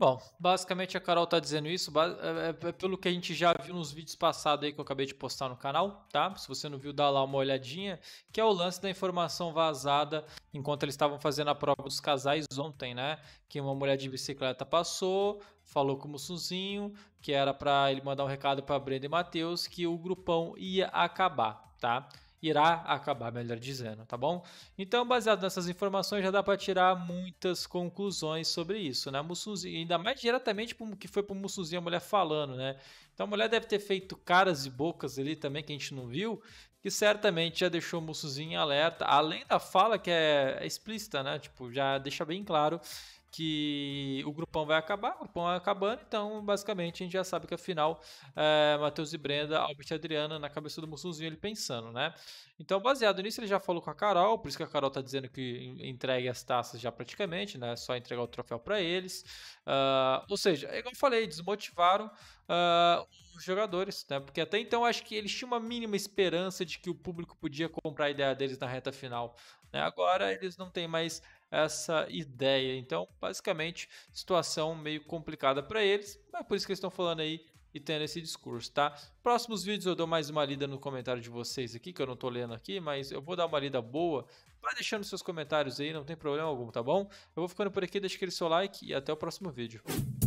Bom, basicamente a Carol está dizendo isso, é, é, é pelo que a gente já viu nos vídeos passados aí que eu acabei de postar no canal, tá? Se você não viu, dá lá uma olhadinha, que é o lance da informação vazada enquanto eles estavam fazendo a prova dos casais ontem, né? Que uma mulher de bicicleta passou, falou com o Sunzinho, que era para ele mandar um recado para Brenda e Matheus que o grupão ia acabar, tá? irá acabar, melhor dizendo, tá bom? Então, baseado nessas informações, já dá para tirar muitas conclusões sobre isso, né? Mussunzinho, ainda mais diretamente pro, que foi pro Mussunzinho a mulher falando, né? Então, a mulher deve ter feito caras e bocas ali também que a gente não viu, que certamente já deixou o Mussunzinho em alerta, além da fala que é, é explícita, né? Tipo, já deixa bem claro que o grupão vai acabar, o grupão vai acabando, então basicamente a gente já sabe que a final é eh, Matheus e Brenda, Albert e Adriana na cabeça do Mussunzinho, ele pensando, né? Então, baseado nisso, ele já falou com a Carol, por isso que a Carol tá dizendo que entregue as taças já praticamente, né? Só entregar o troféu para eles. Uh, ou seja, é igual eu falei, desmotivaram uh, os jogadores, né? Porque até então acho que eles tinham uma mínima esperança de que o público podia comprar a ideia deles na reta final. Né? Agora eles não têm mais essa ideia. Então, basicamente, situação meio complicada para eles, mas por isso que eles estão falando aí e tendo esse discurso, tá? Próximos vídeos eu dou mais uma lida no comentário de vocês aqui, que eu não tô lendo aqui, mas eu vou dar uma lida boa. Vai deixando seus comentários aí, não tem problema algum, tá bom? Eu vou ficando por aqui, deixa aquele seu like e até o próximo vídeo.